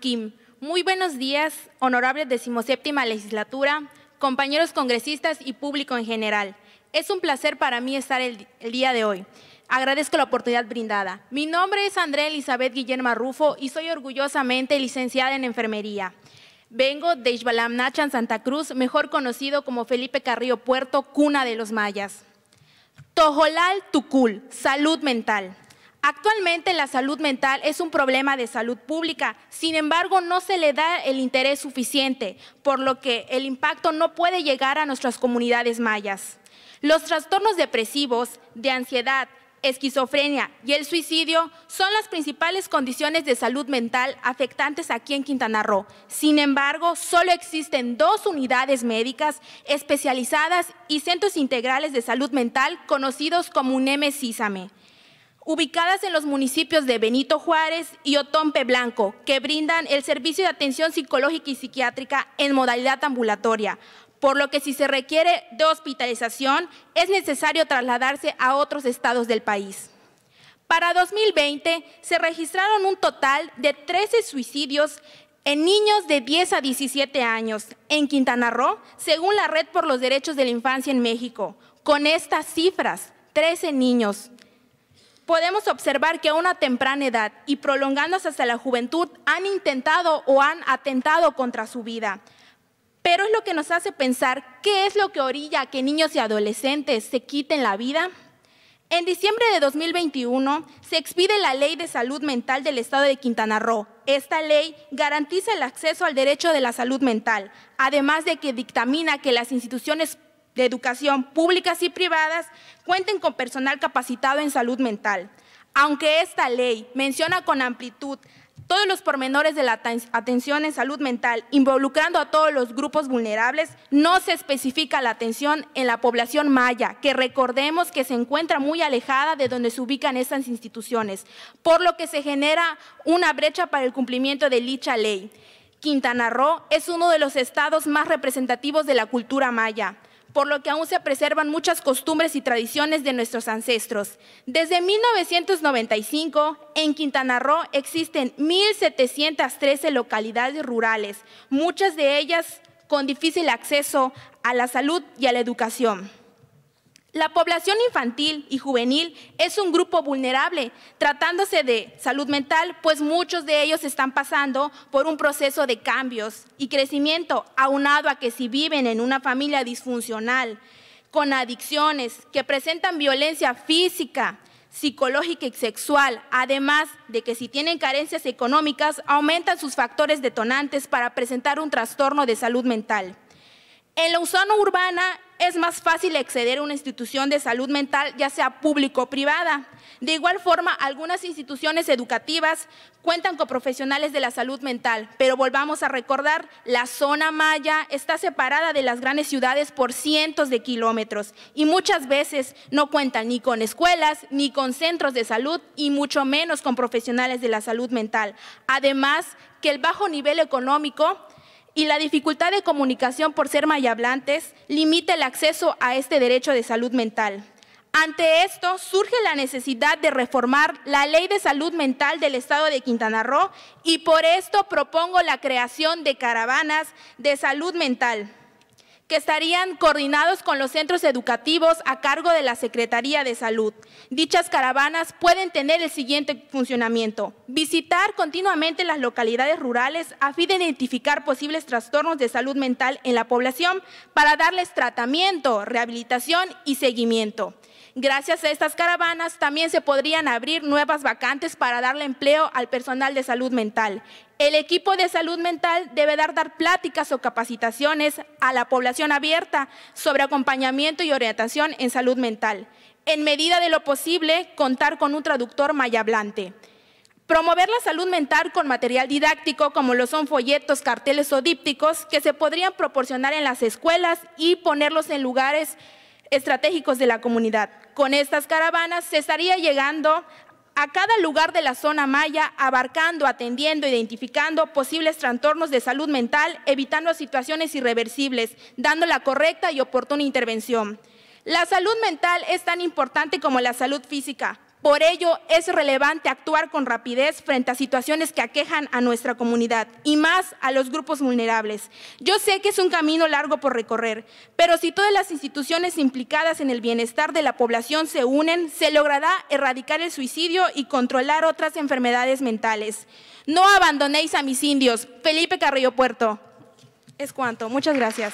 Kim, Muy buenos días, honorable decimoséptima legislatura, compañeros congresistas y público en general. Es un placer para mí estar el, día de hoy. Agradezco la oportunidad brindada. Mi nombre es Andrea Elizabeth Guillermo Rufo y soy orgullosamente licenciada en enfermería. Vengo de Ixbalam en Santa Cruz, mejor conocido como Felipe Carrillo Puerto, cuna de los mayas. Tojolal Tucul, salud mental. Actualmente la salud mental es un problema de salud pública, sin embargo no se le da el interés suficiente, por lo que el impacto no puede llegar a nuestras comunidades mayas. Los trastornos depresivos, de ansiedad, esquizofrenia y el suicidio son las principales condiciones de salud mental afectantes aquí en Quintana Roo. Sin embargo, solo existen dos unidades médicas especializadas y centros integrales de salud mental conocidos como un sísame ubicadas en los municipios de Benito Juárez y Otompe Blanco, que brindan el servicio de atención psicológica y psiquiátrica en modalidad ambulatoria, por lo que si se requiere de hospitalización es necesario trasladarse a otros estados del país. Para 2020 se registraron un total de 13 suicidios en niños de 10 a 17 años en Quintana Roo, según la Red por los Derechos de la Infancia en México. Con estas cifras, 13 niños, podemos observar que a una temprana edad y prolongándose hasta la juventud han intentado o han atentado contra su vida. Pero es lo que nos hace pensar qué es lo que orilla a que niños y adolescentes se quiten la vida. En diciembre de 2021 se expide la Ley de Salud Mental del Estado de Quintana Roo. Esta ley garantiza el acceso al derecho de la salud mental, además de que dictamina que las instituciones de educación públicas y privadas cuenten con personal capacitado en salud mental. Aunque esta ley menciona con amplitud todos los pormenores de la atención en salud mental, involucrando a todos los grupos vulnerables, no se especifica la atención en la población maya, que recordemos que se encuentra muy alejada de donde se ubican estas instituciones, por lo que se genera una brecha para el cumplimiento de dicha ley. Quintana Roo es uno de los estados más representativos de la cultura maya por lo que aún se preservan muchas costumbres y tradiciones de nuestros ancestros. Desde 1995, en Quintana Roo existen 1.713 localidades rurales, muchas de ellas con difícil acceso a la salud y a la educación. La población infantil y juvenil es un grupo vulnerable, tratándose de salud mental, pues muchos de ellos están pasando por un proceso de cambios y crecimiento, aunado a que si viven en una familia disfuncional, con adicciones, que presentan violencia física, psicológica y sexual, además de que si tienen carencias económicas, aumentan sus factores detonantes para presentar un trastorno de salud mental. En la zona urbana es más fácil acceder a una institución de salud mental, ya sea público o privada. De igual forma, algunas instituciones educativas cuentan con profesionales de la salud mental, pero volvamos a recordar, la zona maya está separada de las grandes ciudades por cientos de kilómetros y muchas veces no cuentan ni con escuelas, ni con centros de salud y mucho menos con profesionales de la salud mental. Además, que el bajo nivel económico y la dificultad de comunicación por ser mayablantes limita el acceso a este derecho de salud mental. Ante esto surge la necesidad de reformar la Ley de Salud Mental del Estado de Quintana Roo y por esto propongo la creación de caravanas de salud mental que estarían coordinados con los centros educativos a cargo de la Secretaría de Salud. Dichas caravanas pueden tener el siguiente funcionamiento. Visitar continuamente las localidades rurales a fin de identificar posibles trastornos de salud mental en la población para darles tratamiento, rehabilitación y seguimiento. Gracias a estas caravanas también se podrían abrir nuevas vacantes para darle empleo al personal de salud mental. El equipo de salud mental debe dar, pláticas o capacitaciones a la población abierta sobre acompañamiento y orientación en salud mental. En medida de lo posible, contar con un traductor mayablante. Promover la salud mental con material didáctico, como lo son folletos, carteles o dípticos, que se podrían proporcionar en las escuelas y ponerlos en lugares estratégicos de la comunidad. Con estas caravanas se estaría llegando a cada lugar de la zona maya, abarcando, atendiendo, identificando posibles trastornos de salud mental, evitando situaciones irreversibles, dando la correcta y oportuna intervención. La salud mental es tan importante como la salud física. Por ello es relevante actuar con rapidez frente a situaciones que aquejan a nuestra comunidad y más a los grupos vulnerables. Yo sé que es un camino largo por recorrer, pero si todas las instituciones implicadas en el bienestar de la población se unen, se logrará erradicar el suicidio y controlar otras enfermedades mentales. No abandonéis a mis indios. Felipe Carrillo Puerto. Es cuanto. Muchas gracias.